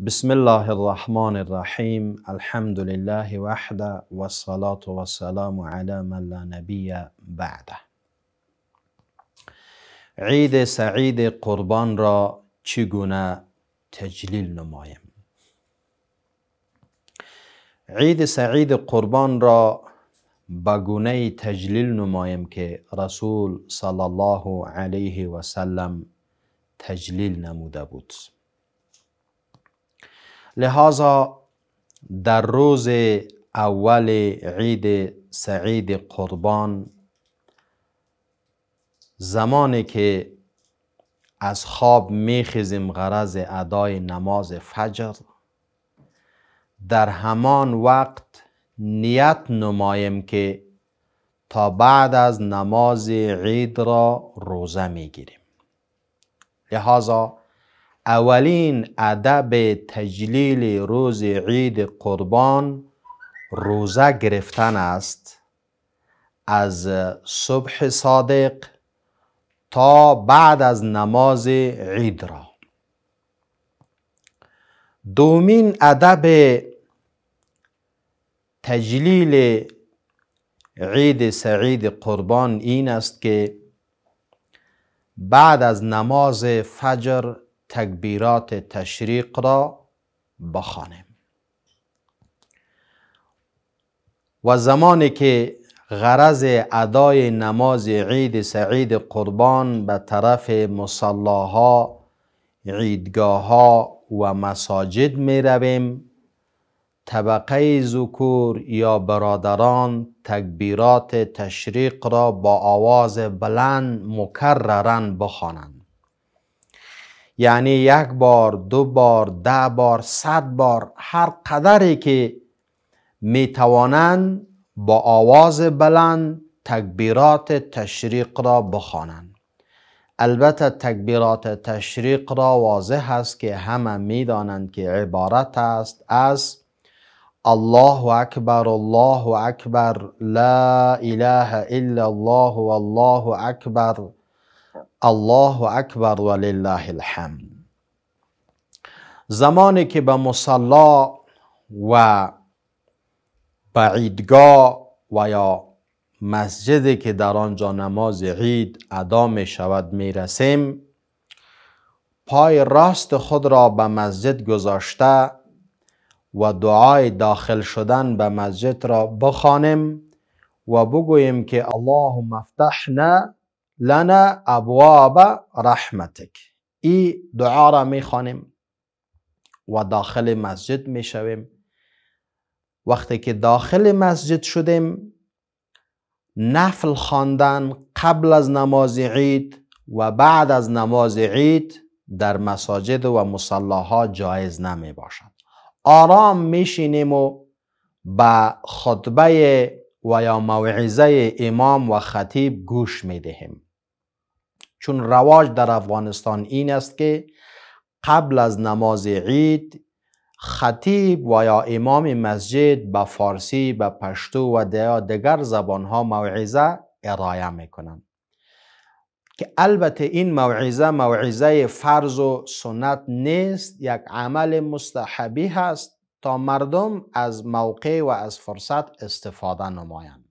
بسم الله الرحمن الرحيم الحمد لله وحده والصلاة والسلام على من لا نبي بعده عيد سعيد قربان را چگونا تجلیل نمایم عيد سعيد قربان را بگونه گونه تجلیل نمایم که رسول صلى الله علیه و سلم تجلیل نموده بود لحاظا در روز اول عید سعید قربان زمانی که از خواب میخیزیم غرض ادای نماز فجر در همان وقت نیت نمایم که تا بعد از نماز عید را روزه میگیریم لحاظا اولین ادب تجلیل روز عید قربان روزه گرفتن است از صبح صادق تا بعد از نماز عید را دومین ادب تجلیل عید سعید قربان این است که بعد از نماز فجر تکبیرات تشریق را بخوانیم و زمانی که غرض ادای نماز عید سعید قربان به طرف مصلاها عیدگاه ها و مساجد می رویم طبقه ذکور یا برادران تکبیرات تشریق را با آواز بلند مکررن بخوانند یعنی یک بار دو بار ده بار صد بار هر قدری که می توانند با آواز بلند تکبیرات تشریق را بخوانند البته تکبیرات تشریق را واضح است که همه می دانند که عبارت است از الله اکبر الله اکبر لا اله الا الله والله اکبر الله اکبر و لله الحمد زمانی که به مصلا و بعیدگاه و یا مسجدی که در آنجا نماز عید ادا می شود می رسیم پای راست خود را به مسجد گذاشته و دعای داخل شدن به مسجد را بخوانیم و بگوییم که اللهم افتحنا لنا ابواب رحمتک ای دعا را میخوانیم و داخل مسجد میشویم وقتی که داخل مسجد شدیم نفل خواندن قبل از نماز عید و بعد از نماز عید در مساجد و مصلاها جایز نمی باشد آرام میشینیم و به خطبه و یا موعظه امام و خطیب گوش می دهیم چون رواج در افغانستان این است که قبل از نماز عید خطیب و یا امام مسجد به فارسی به پشتو و دیگر زبانها موعظه ارائه میکنند که البته این موعظه موعظه فرض و سنت نیست یک عمل مستحبی هست تا مردم از موقع و از فرصت استفاده نمایند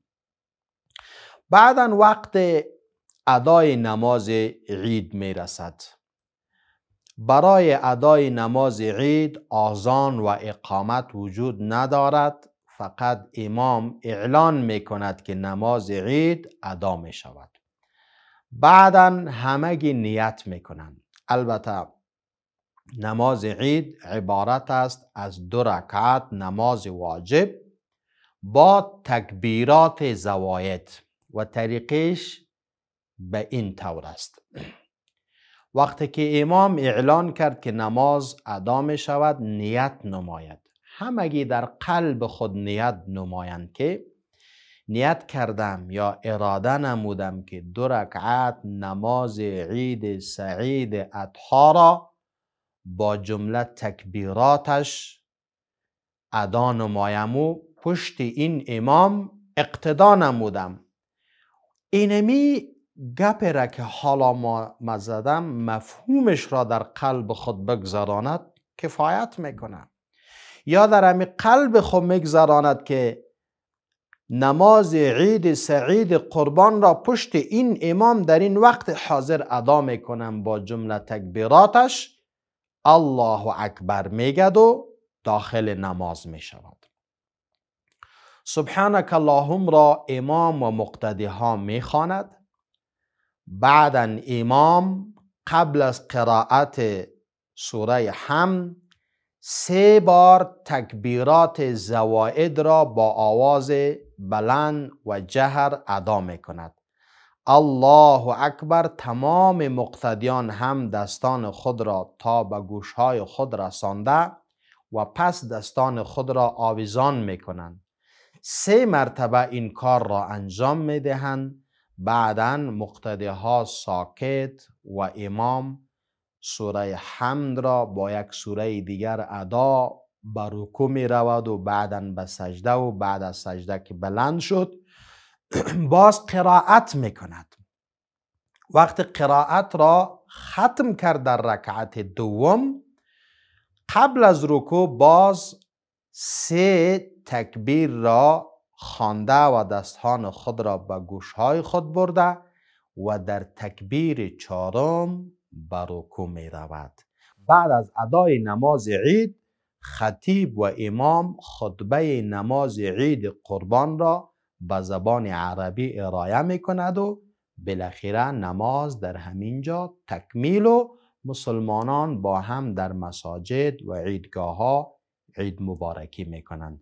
بعدا وقت ادای نماز عید می برای ادای نماز عید آزان و اقامت وجود ندارد فقط امام اعلان می کند که نماز عید ادا می شود بعدا همگی نیت می البته نماز عید عبارت است از دو رکعت نماز واجب با تکبیرات زواید و طریقش به این طور است وقتی که امام اعلان کرد که نماز ادا می شود نیت نماید همگی در قلب خود نیت نمایند که نیت کردم یا اراده نمودم که دو رکعت نماز عید سعید اطحا را با جمله تکبیراتش ادا نمایم و پشت این امام اقتدا نمودم اینمی گپی را که حالا ما زدم مفهومش را در قلب خود بگذراند کفایت میکنه یا در امی قلب خود میگذراند که نماز عید سعید قربان را پشت این امام در این وقت حاضر ادا میکنم با جمله تکبیراتش الله اکبر میگد و داخل نماز میشود سبحانک اللهم را امام و مقتدی ها میخواند بعدا امام قبل از قرائت سوره هم سه بار تکبیرات زوائد را با آواز بلند و جهر ادا می کند الله اکبر تمام مقتدیان هم دستان خود را تا به گوشهای خود رسانده و پس دستان خود را آویزان می سه مرتبه این کار را انجام میدهند بعدا مقتده ها ساکت و امام سوره حمد را با یک سوره دیگر ادا به رکو می رود و بعدا به سجده و بعد از سجده که بلند شد باز قرائت می کند وقت قرائت را ختم کرد در رکعت دوم قبل از رکو باز سه تکبیر را خانده و دستان خود را به گوشهای خود برده و در تکبیر چهارم به رکو می رود بعد از ادای نماز عید خطیب و امام خطبه نماز عید قربان را به زبان عربی ارائه می کند و بالاخره نماز در همینجا تکمیل و مسلمانان با هم در مساجد و عیدگاه ها عید مبارکی می کنند